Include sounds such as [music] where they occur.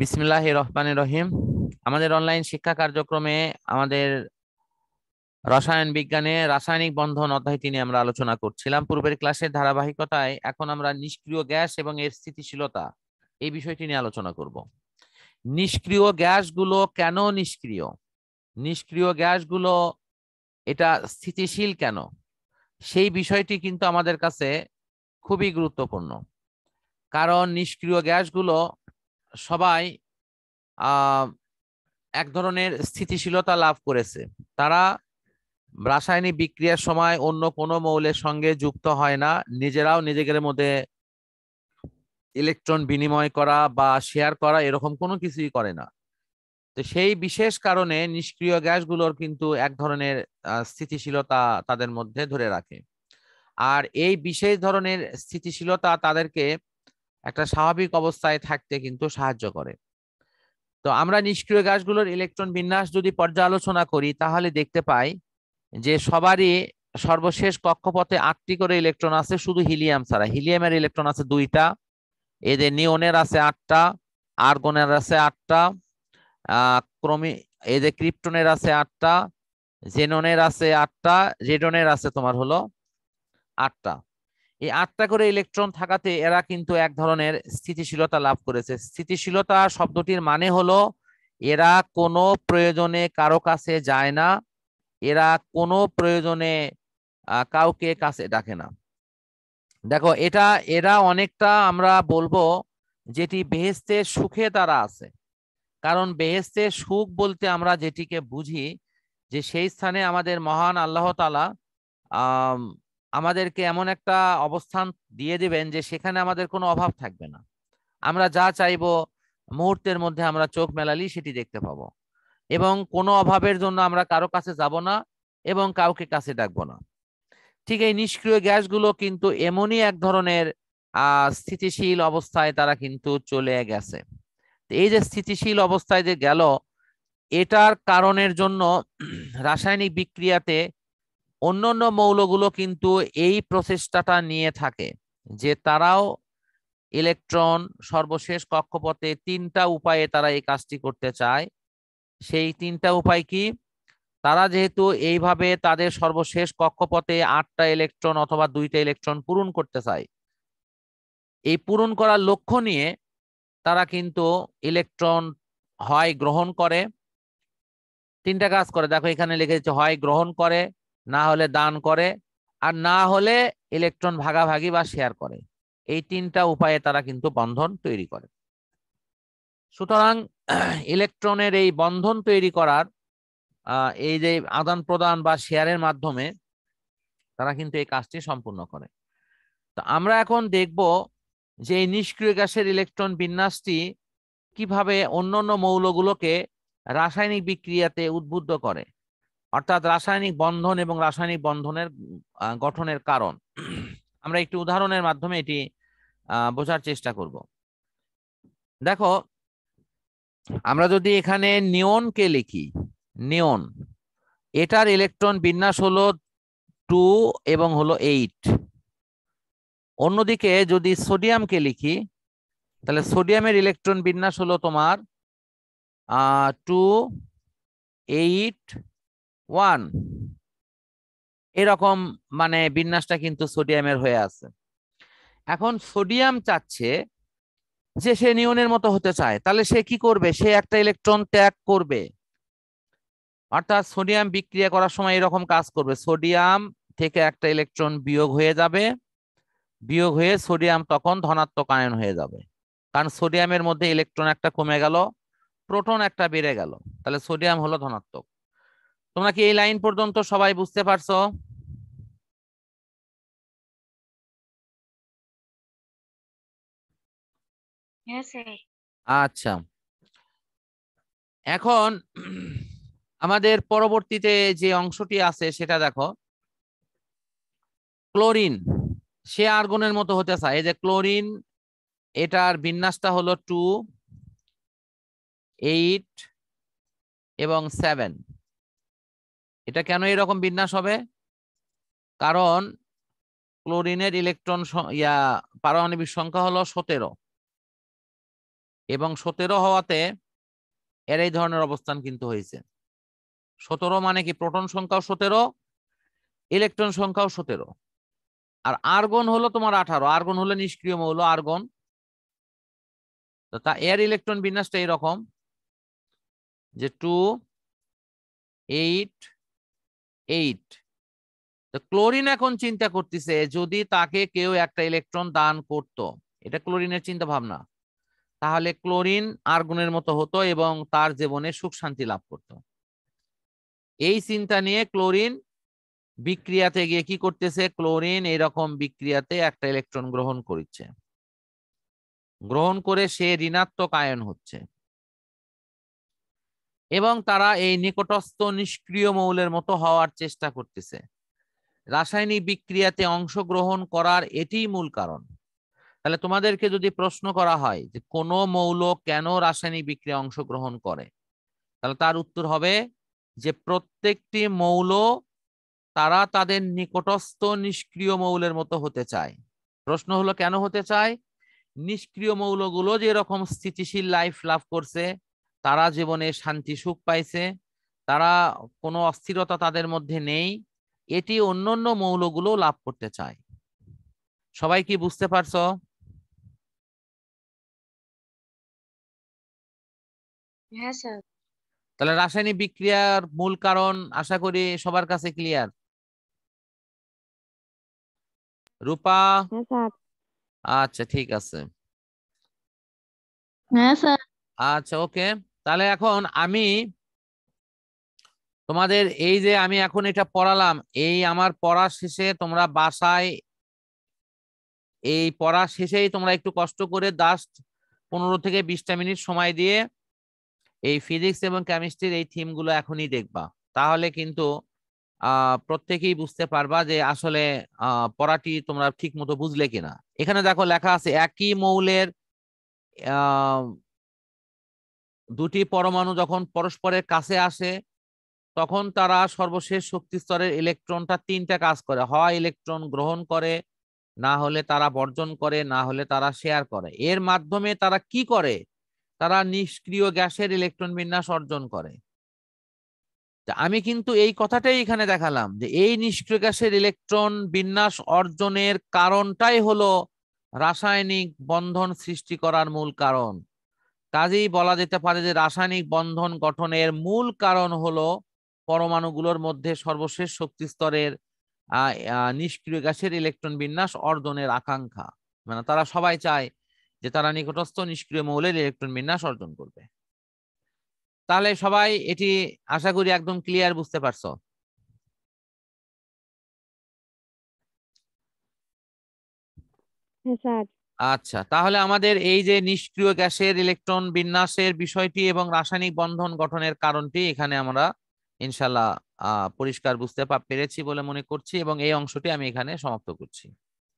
বিসমিল্লাহ রহমান রহিম আমাদের অনলাইন শিক্ষা কার্যক্রমে আমাদের রসায়ন বিজ্ঞানে রাসায়নিক বন্ধন অধ্যায়টি নিয়ে আমরা আলোচনা করছিলাম পূর্বের ক্লাসের ধারাবাহিকতায় এখন আমরা নিষ্ক্রিয় গ্যাস এবং এর স্থিতিশীলতা এই বিষয়টি নিয়ে আলোচনা করব নিষ্ক্রিয় গ্যাসগুলো কেন নিষ্ক্রিয় নিষ্ক্রিয় গ্যাসগুলো এটা স্থিতিশীল কেন সেই বিষয়টি কিন্তু আমাদের কাছে খুবই গুরুত্বপূর্ণ কারণ নিষ্ক্রিয় গ্যাসগুলো সবাই এক ধরনের স্থিতিশীলতা লাভ করেছে তারা রাসায়নিক বিক্রিয়ার সময় অন্য কোনো মৌলের সঙ্গে যুক্ত হয় না নিজেরাও নিজেদের মধ্যে ইলেকট্রন বিনিময় করা বা শেয়ার করা এরকম কোনো কিছুই করে না তো সেই বিশেষ কারণে নিষ্ক্রিয় গ্যাসগুলোর কিন্তু এক ধরনের স্থিতিশীলতা তাদের মধ্যে ধরে রাখে আর এই বিশেষ ধরনের স্থিতিশীলতা তাদেরকে একটা স্বাভাবিক অবস্থায় থাকতে কিন্তু সাহায্য করে তো আমরা নিষ্ক্রিয় গ্যাসগুলোর ইলেকট্রন বিন্যাস যদি পর্যালোচনা করি তাহলে দেখতে পাই যে সবারই সর্বশেষ কক্ষপথে আটটি করে ইলেকট্রন আছে শুধু হিলিয়াম ছাড়া হিলিয়ামের ইলেকট্রন আছে দুইটা এদের নিওনের আছে আটটা আর্গনের আছে আটটা ক্রমি এদের ক্রিপ্টনের আছে আটটা জেননের আছে আটটা রেডনের আছে তোমার হলো আটটা এই আটটা করে ইলেকট্রন থাকাতে এরা কিন্তু এক ধরনের স্থিতিশীলতা লাভ করেছে স্থিতিশীলতা শব্দটির মানে হলো এরা কোনো প্রয়োজনে কারো কাছে যায় না এরা কোনো প্রয়োজনে কাউকে কাছে ডাকে না দেখো এটা এরা অনেকটা আমরা বলবো যেটি বেহেস্তে সুখে তারা আছে কারণ বেহেস্তে সুখ বলতে আমরা যেটিকে বুঝি যে সেই স্থানে আমাদের মহান আল্লাহ আহ আমাদেরকে এমন একটা অবস্থান দিয়ে দিবেন যে সেখানে আমাদের কোনো অভাব থাকবে না আমরা যা চাইব মুহূর্তের মধ্যে আমরা চোখ মেলালেই সেটি দেখতে পাবো এবং কোনো অভাবের জন্য আমরা কারো কাছে যাব না এবং কাউকে কাছে ডাকবো না ঠিক এই নিষ্ক্রিয় গ্যাসগুলো কিন্তু এমনই এক ধরনের স্থিতিশীল অবস্থায় তারা কিন্তু চলে গেছে এই যে স্থিতিশীল অবস্থায় যে গেল এটার কারণের জন্য রাসায়নিক বিক্রিয়াতে অন্যান্য মৌলগুলো কিন্তু এই প্রচেষ্টাটা নিয়ে থাকে যে তারাও ইলেকট্রন সর্বশেষ কক্ষপথে তিনটা উপায়ে তারা এই কাজটি করতে চায় সেই তিনটা উপায় কি তারা যেহেতু এইভাবে তাদের সর্বশেষ কক্ষপথে আটটা ইলেকট্রন অথবা দুইটা ইলেকট্রন পূরণ করতে চায় এই পূরণ করার লক্ষ্য নিয়ে তারা কিন্তু ইলেকট্রন হয় গ্রহণ করে তিনটা কাজ করে দেখো এখানে লিখেছে হয় গ্রহণ করে না হলে দান করে আর না হলে ইলেকট্রন ভাগাভাগি বা শেয়ার করে এই তিনটা উপায়ে তারা কিন্তু বন্ধন তৈরি করে সুতরাং ইলেকট্রনের [clears throat] এই বন্ধন তৈরি করার এই যে আদান প্রদান বা শেয়ারের মাধ্যমে তারা কিন্তু এই কাজটি সম্পূর্ণ করে তো আমরা এখন দেখব যে এই নিষ্ক্রিয় গ্যাসের ইলেকট্রন বিন্যাসটি কিভাবে অন্যান্য মৌলগুলোকে রাসায়নিক বিক্রিয়াতে উদ্বুদ্ধ করে অর্থাৎ রাসায়নিক বন্ধন এবং রাসায়নিক বন্ধনের গঠনের কারণ আমরা একটি উদাহরণের মাধ্যমে এটি বোঝার চেষ্টা করব দেখো আমরা যদি এখানে নিয়নকে লিখি নিয়ন এটার ইলেকট্রন বিন্যাস হলো টু এবং হলো এইট অন্যদিকে যদি সোডিয়ামকে লিখি তাহলে সোডিয়ামের ইলেকট্রন বিন্যাস হলো তোমার টু এইট ওয়ান এরকম মানে বিন্যাসটা কিন্তু সোডিয়ামের হয়ে আছে এখন সোডিয়াম চাচ্ছে যে সে নিউনের মতো হতে চায় তাহলে সে কি করবে সে একটা ইলেকট্রন ত্যাগ করবে অর্থাৎ সোডিয়াম বিক্রিয়া করার সময় এরকম কাজ করবে সোডিয়াম থেকে একটা ইলেকট্রন বিয়োগ হয়ে যাবে বিয়োগ হয়ে সোডিয়াম তখন ধনাত্মক আয়ন হয়ে যাবে কারণ সোডিয়ামের মধ্যে ইলেকট্রন একটা কমে গেল প্রোটন একটা বেড়ে গেল তাহলে সোডিয়াম হলো ধনাত্মক তোমরা কি এই লাইন পর্যন্ত সবাই বুঝতে পারছো আচ্ছা এখন আমাদের পরবর্তীতে যে অংশটি আছে সেটা দেখো ক্লোরিন সে আর্গনের মতো হতে চায় এই যে ক্লোরিন এটার বিন্যাসটা হলো টু এইট এবং সেভেন এটা কেন এরকম বিন্যাস হবে কারণ ক্লোরিনের ইলেকট্রন ইয়া পারমাণবিক সংখ্যা হলো সতেরো এবং সতেরো হওয়াতে এর এই ধরনের অবস্থান কিন্তু হয়েছে সতেরো মানে কি প্রোটন সংখ্যাও সতেরো ইলেকট্রন সংখ্যাও সতেরো আর আর্গন হলো তোমার আঠারো আর্গন হলো নিষ্ক্রিয় মৌল আর্গন তা এর ইলেকট্রন বিন্যাসটা এরকম যে টু এইট এইট তো ক্লোরিন এখন চিন্তা করতেছে যদি তাকে কেউ একটা ইলেকট্রন দান করত এটা ক্লোরিনের চিন্তা ভাবনা তাহলে ক্লোরিন আর্গুনের মতো হতো এবং তার জীবনে সুখ শান্তি লাভ করত এই চিন্তা নিয়ে ক্লোরিন বিক্রিয়াতে গিয়ে কি করতেছে ক্লোরিন এরকম বিক্রিয়াতে একটা ইলেকট্রন গ্রহণ করছে গ্রহণ করে সে ঋণাত্মক আয়ন হচ্ছে এবং তারা এই নিকটস্থ নিষ্ক্রিয় মৌলের মতো হওয়ার চেষ্টা করতেছে রাসায়নিক বিক্রিয়াতে অংশগ্রহণ করার এটিই মূল কারণ তাহলে তোমাদেরকে যদি প্রশ্ন করা হয় যে কোন মৌল কেন রাসায়নিক বিক্রিয়া অংশগ্রহণ করে তাহলে তার উত্তর হবে যে প্রত্যেকটি মৌল তারা তাদের নিকটস্থ নিষ্ক্রিয় মৌলের মতো হতে চায় প্রশ্ন হলো কেন হতে চায় নিষ্ক্রিয় মৌলগুলো যেরকম স্থিতিশীল লাইফ লাভ করছে তারা জীবনে শান্তি সুখ পাইছে তারা কোনো অস্থিরতা তাদের মধ্যে নেই এটি অন্য অন্য মৌলগুলো লাভ করতে চায় সবাই কি বুঝতে পারছো হ্যাঁ, তাহলে রাসায়নিক বিক্রিয়ার মূল কারণ আশা করি সবার কাছে ক্লিয়ার রূপা হ্যাঁ, আচ্ছা ঠিক আছে হ্যাঁ আচ্ছা ওকে তাহলে এখন আমি তোমাদের এই যে আমি এখন এটা পড়ালাম এই আমার পড়া শেষে তোমরা বাসায় এই পড়া শেষেই তোমরা একটু কষ্ট করে দাস পনেরো থেকে বিশটা মিনিট সময় দিয়ে এই ফিজিক্স এবং কেমিস্ট্রির এই থিমগুলো এখনই দেখবা তাহলে কিন্তু প্রত্যেকেই বুঝতে পারবা যে আসলে পড়াটি তোমরা ঠিক মতো বুঝলে কিনা এখানে দেখো লেখা আছে একই মৌলের দুটি পরমাণু যখন পরস্পরের কাছে আসে তখন তারা সর্বশেষ শক্তি স্তরের ইলেকট্রনটা তিনটা কাজ করে হয় ইলেকট্রন গ্রহণ করে না হলে তারা বর্জন করে না হলে তারা শেয়ার করে এর মাধ্যমে তারা কি করে তারা নিষ্ক্রিয় গ্যাসের ইলেকট্রন বিন্যাস অর্জন করে আমি কিন্তু এই কথাটাই এখানে দেখালাম যে এই নিষ্ক্রিয় গ্যাসের ইলেকট্রন বিন্যাস অর্জনের কারণটাই হলো রাসায়নিক বন্ধন সৃষ্টি করার মূল কারণ কাজেই বলা যেতে পারে যে রাসায়নিক বন্ধন গঠনের মূল কারণ হলো পরমাণুগুলোর মধ্যে সর্বশেষ শক্তি স্তরের নিষ্ক্রিয় গ্যাসের ইলেকট্রন বিন্যাস অর্জনের আকাঙ্ক্ষা মানে তারা সবাই চায় যে তারা নিকটস্থ নিষ্ক্রিয় মৌলের ইলেকট্রন বিন্যাস অর্জন করবে তাহলে সবাই এটি আশা করি একদম ক্লিয়ার বুঝতে পারছো হ্যাঁ স্যার আচ্ছা তাহলে আমাদের এই যে নিষ্ক্রিয় গ্যাসের ইলেকট্রন বিন্যাসের বিষয়টি এবং রাসায়নিক বন্ধন গঠনের কারণটি এখানে আমরা ইনশাল্লাহ পরিষ্কার বুঝতে পেরেছি বলে মনে করছি এবং এই অংশটি আমি এখানে সমাপ্ত করছি